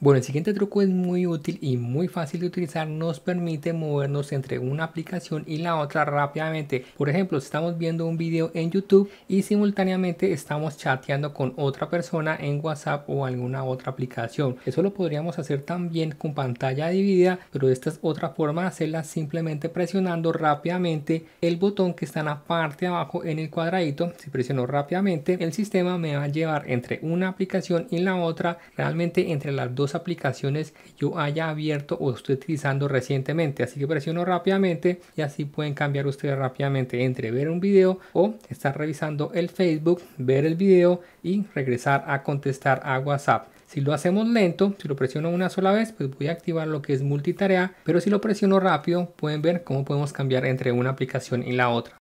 Bueno, el siguiente truco es muy útil y muy fácil de utilizar, nos permite movernos entre una aplicación y la otra rápidamente. Por ejemplo, estamos viendo un video en YouTube y simultáneamente estamos chateando con otra persona en WhatsApp o alguna otra aplicación. Eso lo podríamos hacer también con pantalla dividida, pero esta es otra forma de hacerla simplemente presionando rápidamente el botón que está en la parte de abajo en el cuadradito. Si presiono rápidamente, el sistema me va a llevar entre una aplicación y la otra, realmente entre las dos aplicaciones yo haya abierto o estoy utilizando recientemente. Así que presiono rápidamente y así pueden cambiar ustedes rápidamente entre ver un video o estar revisando el Facebook, ver el video y regresar a contestar a WhatsApp. Si lo hacemos lento, si lo presiono una sola vez, pues voy a activar lo que es multitarea, pero si lo presiono rápido, pueden ver cómo podemos cambiar entre una aplicación y la otra.